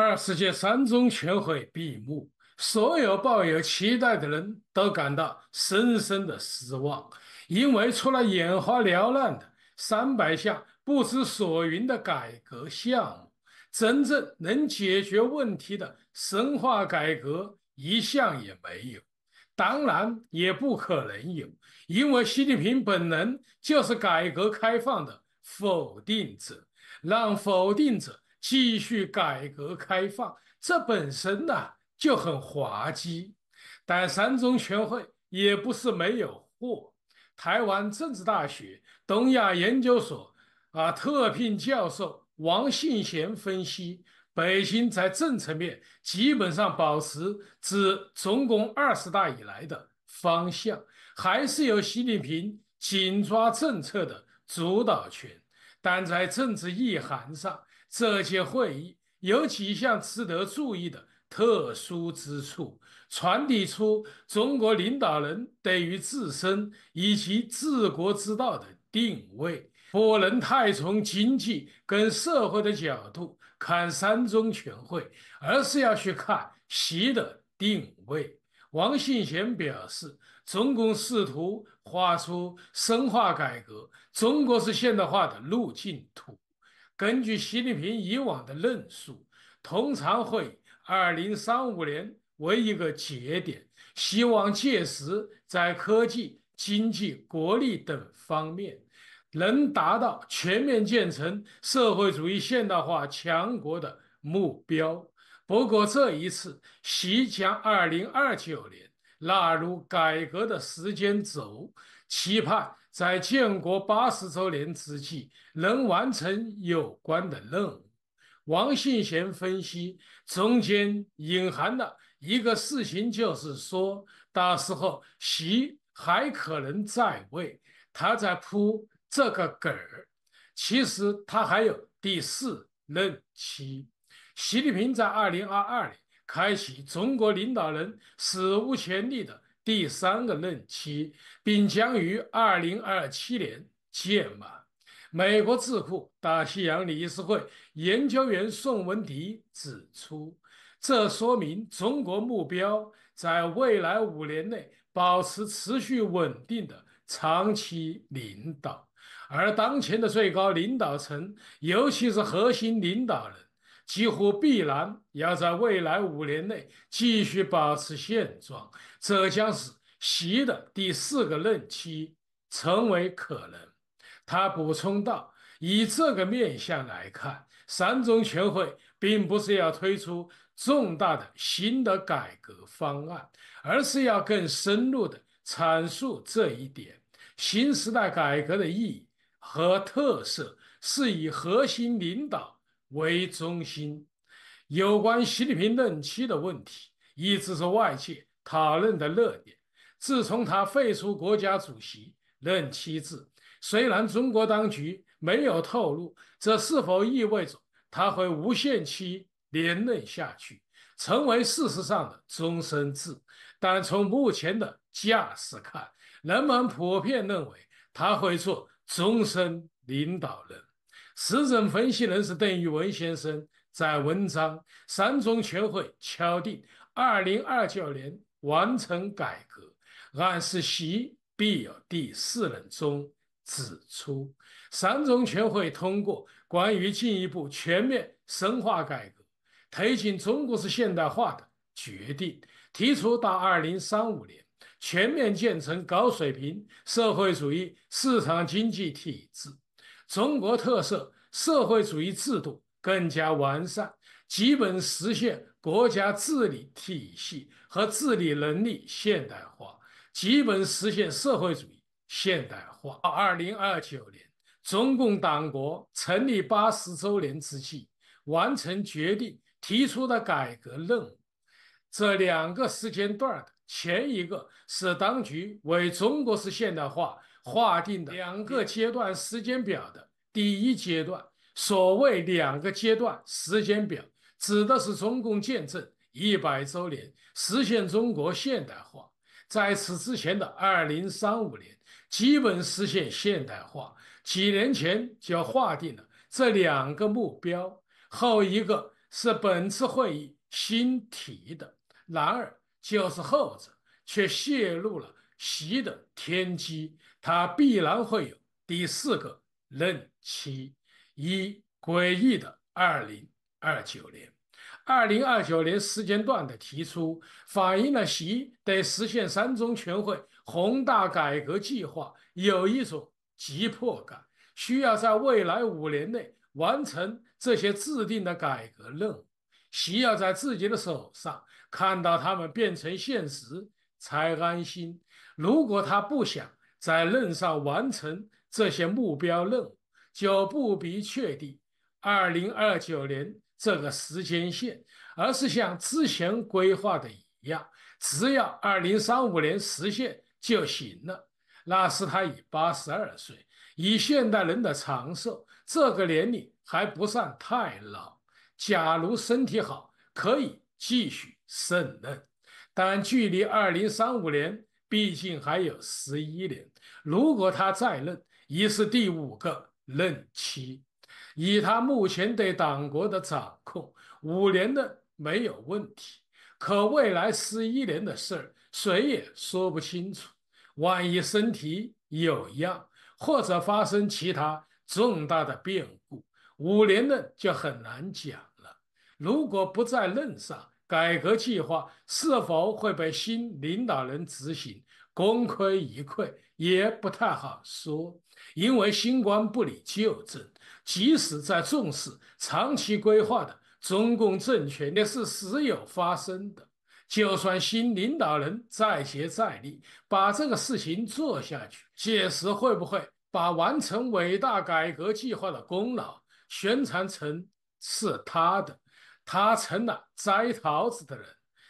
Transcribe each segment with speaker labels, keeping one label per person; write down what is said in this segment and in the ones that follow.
Speaker 1: 二十届三中全会闭幕，所有抱有期待的人都感到深深的失望，因为除了眼花缭乱的三百项不知所云的改革项目，真正能解决问题的深化改革一项也没有。当然，也不可能有，因为习近平本人就是改革开放的否定者，让否定者。继续改革开放，这本身呢就很滑稽。但三中全会也不是没有货。台湾政治大学东亚研究所啊特聘教授王信贤分析，北京在政策面基本上保持自中共二十大以来的方向，还是由习近平紧抓政策的主导权，但在政治意涵上。这些会议有几项值得注意的特殊之处，传递出中国领导人对于自身以及治国之道的定位。不能太从经济跟社会的角度看三中全会，而是要去看习的定位。王信贤表示，中共试图画出深化改革中国式现代化的路径图。根据习近平以往的论述，通常会二零三五年为一个节点，希望届时在科技、经济、国力等方面能达到全面建成社会主义现代化强国的目标。不过这一次，习将二零二九年纳入改革的时间轴，期盼。在建国八十周年之际，能完成有关的任务。王信贤分析，中间隐含的一个事情就是说，到时候习还可能在位，他在铺这个梗儿。其实他还有第四任期。习近平在二零二二年开启中国领导人史无前例的。第三个任期，并将于二零二七年届满。美国智库大西洋理事会研究员宋文迪指出，这说明中国目标在未来五年内保持持续稳定的长期领导，而当前的最高领导层，尤其是核心领导人。几乎必然要在未来五年内继续保持现状，这将使习的第四个任期成为可能。他补充道：“以这个面相来看，三中全会并不是要推出重大的新的改革方案，而是要更深入的阐述这一点。新时代改革的意义和特色是以核心领导。”为中心，有关习近平任期的问题一直是外界讨论的热点。自从他废除国家主席任期制，虽然中国当局没有透露这是否意味着他会无限期连任下去，成为事实上的终身制，但从目前的架势看，人们普遍认为他会做终身领导人。时政分析人士邓玉文先生在文章《三中全会敲定二零二九年完成改革，暗示习必有第四人》中指出，三中全会通过《关于进一步全面深化改革，推进中国式现代化的决定》，提出到二零三五年全面建成高水平社会主义市场经济体制。中国特色社会主义制度更加完善，基本实现国家治理体系和治理能力现代化，基本实现社会主义现代化。二零二九年，中共党国成立八十周年之际，完成决定提出的改革任务。这两个时间段的前一个是当局为中国式现代化。划定的两个阶段时间表的第一阶段，所谓两个阶段时间表，指的是中共建政一百周年实现中国现代化，在此之前的二零三五年基本实现现代化。几年前就划定了这两个目标，后一个是本次会议新提的。然而，就是后者却泄露了习的天机。他必然会有第四个任期，以诡异的二零二九年、二零二九年时间段的提出，反映了习对实现三中全会宏大改革计划有一种急迫感，需要在未来五年内完成这些制定的改革任务。习要在自己的手上看到他们变成现实才安心。如果他不想，在任上完成这些目标任务，就不必确定二零二九年这个时间线，而是像之前规划的一样，只要二零三五年实现就行了。那时他已八十二岁，以现代人的长寿，这个年龄还不算太老。假如身体好，可以继续胜任。但距离二零三五年。毕竟还有十一年，如果他再任，已是第五个任期。以他目前对党国的掌控，五年的没有问题。可未来十一年的事儿，谁也说不清楚。万一身体有恙，或者发生其他重大的变故，五年的就很难讲了。如果不在任上，改革计划是否会被新领导人执行？功亏一篑也不太好说，因为新官不理旧政，即使在重视长期规划的中共政权，也是时有发生的。就算新领导人再接再厉把这个事情做下去，届时会不会把完成伟大改革计划的功劳宣传成是他的？他成了摘桃子的人，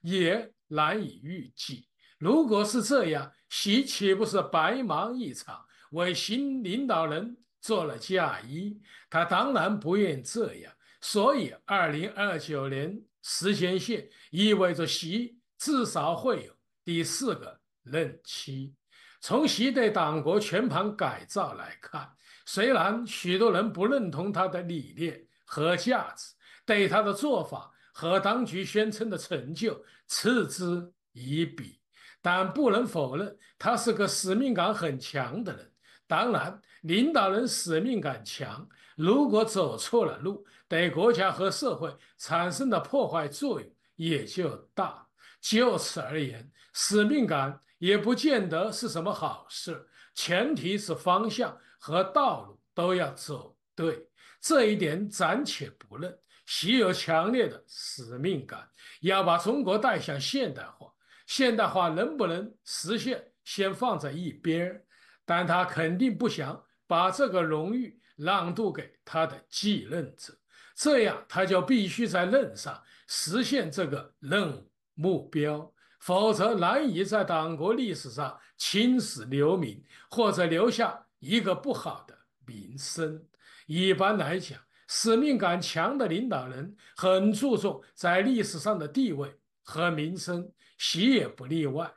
Speaker 1: 也难以预计。如果是这样，习岂不是白忙一场，为新领导人做了嫁衣？他当然不愿这样，所以二零二九年时间线意味着习至少会有第四个任期。从习对党国全盘改造来看，虽然许多人不认同他的理念和价值。对他的做法和当局宣称的成就嗤之以鼻，但不能否认他是个使命感很强的人。当然，领导人使命感强，如果走错了路，对国家和社会产生的破坏作用也就大。就此而言，使命感也不见得是什么好事。前提是方向和道路都要走对，这一点暂且不论。其有强烈的使命感，要把中国带向现代化。现代化能不能实现，先放在一边。但他肯定不想把这个荣誉让渡给他的继任者，这样他就必须在任上实现这个任务目标，否则难以在党国历史上青史留名，或者留下一个不好的名声。一般来讲。使命感强的领导人很注重在历史上的地位和名声，习也不例外，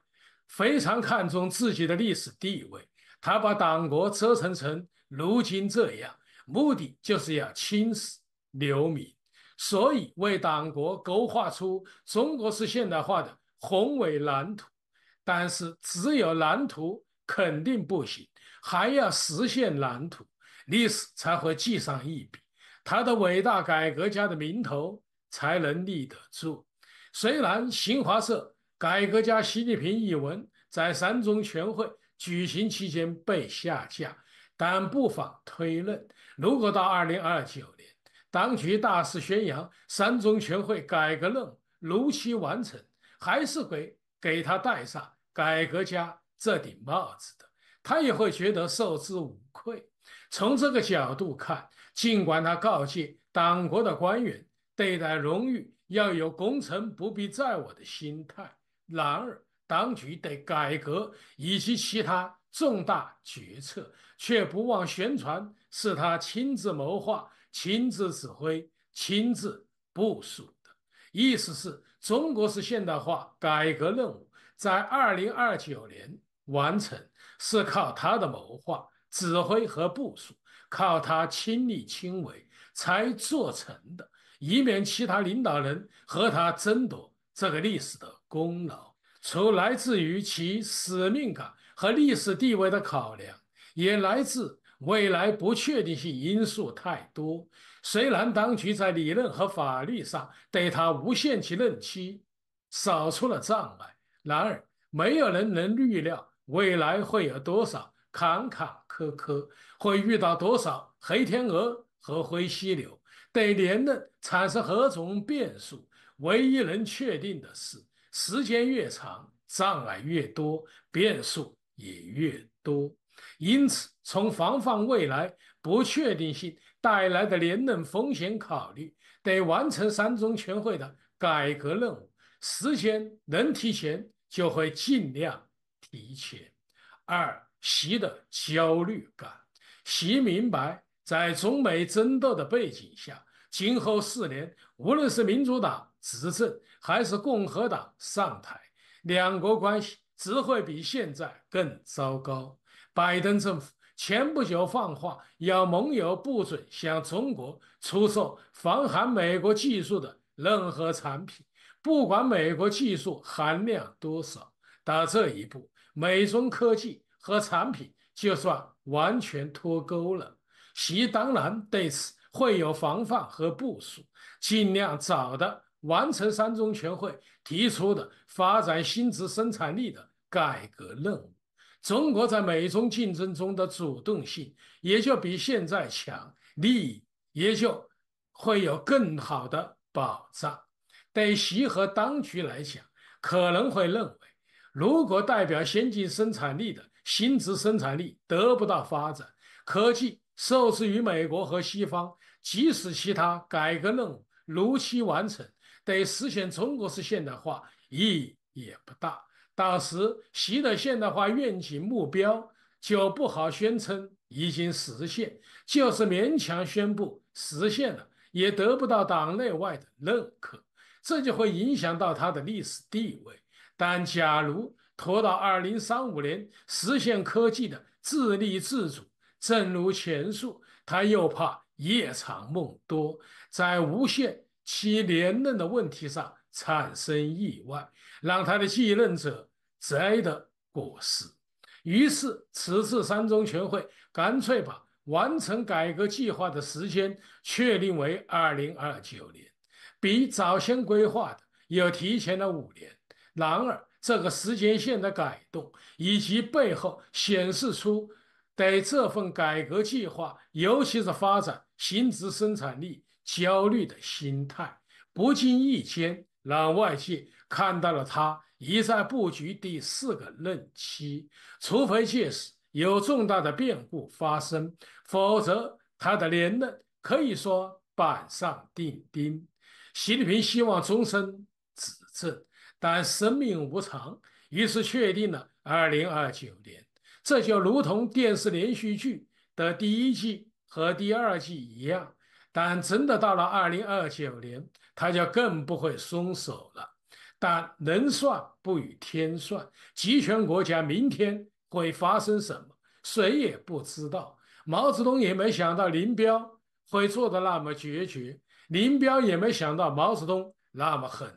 Speaker 1: 非常看重自己的历史地位。他把党国折腾成如今这样，目的就是要青史留名，所以为党国勾画出中国式现代化的宏伟蓝图。但是，只有蓝图肯定不行，还要实现蓝图，历史才会记上一笔。他的伟大改革家的名头才能立得住。虽然新华社《改革家习近平》一文在三中全会举行期间被下架，但不妨推论：如果到二零二九年，当局大肆宣扬三中全会改革任务如期完成，还是会给他戴上改革家这顶帽子的。他也会觉得受之无愧。从这个角度看，尽管他告诫党国的官员对待荣誉要有“功成不必在我的心态”，然而当局对改革以及其他重大决策却不忘宣传是他亲自谋划、亲自指挥、亲自部署的。意思是，中国式现代化改革任务在2029年完成，是靠他的谋划。指挥和部署靠他亲力亲为才做成的，以免其他领导人和他争夺这个历史的功劳。除来自于其使命感和历史地位的考量，也来自未来不确定性因素太多。虽然当局在理论和法律上对他无限期任期扫除了障碍，然而没有人能预料未来会有多少坎坷。科科会遇到多少黑天鹅和灰犀牛？对连任产生何种变数？唯一能确定的是，时间越长，障碍越多，变数也越多。因此，从防范未来不确定性带来的连任风险考虑，得完成三中全会的改革任务，时间能提前就会尽量提前。二。习的焦虑感。习明白，在中美争斗的背景下，今后四年，无论是民主党执政还是共和党上台，两国关系只会比现在更糟糕。拜登政府前不久放话，要盟友不准向中国出售防寒美国技术的任何产品，不管美国技术含量多少。到这一步，美中科技。和产品就算完全脱钩了，习当然对此会有防范和部署，尽量早地完成三中全会提出的发展新质生产力的改革任务。中国在美中竞争中的主动性也就比现在强，利益也就会有更好的保障。对习和当局来讲，可能会认为，如果代表先进生产力的，新殖生产力得不到发展，科技受制于美国和西方，即使其他改革任务如期完成，对实现中国式现代化意义也不大。当时习的现代化愿景目标就不好宣称已经实现，就是勉强宣布实现了，也得不到党内外的认可，这就会影响到他的历史地位。但假如，拖到二零三五年实现科技的自立自主，正如前述，他又怕夜长梦多，在无限期连任的问题上产生意外，让他的继任者摘得果实。于是，此次三中全会干脆把完成改革计划的时间确定为二零二九年，比早先规划的又提前了五年。然而，这个时间线的改动，以及背后显示出对这份改革计划，尤其是发展、新之生产力焦虑的心态，不经意间让外界看到了他一再布局第四个任期。除非届时有重大的变故发生，否则他的连任可以说板上钉钉。习近平希望终身执政。但生命无常，于是确定了二零二九年。这就如同电视连续剧的第一季和第二季一样。但真的到了二零二九年，他就更不会松手了。但人算不与天算，集权国家明天会发生什么，谁也不知道。毛泽东也没想到林彪会做的那么决绝，林彪也没想到毛泽东那么狠。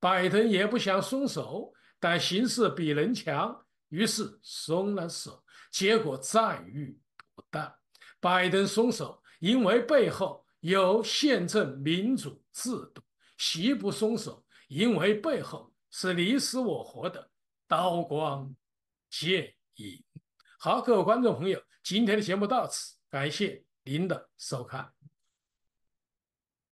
Speaker 1: 拜登也不想松手，但形势比人强，于是松了手，结果赞誉不断。拜登松手，因为背后有宪政民主制度；习不松手，因为背后是你死我活的刀光剑影。好，各位观众朋友，今天的节目到此，感谢您的收看。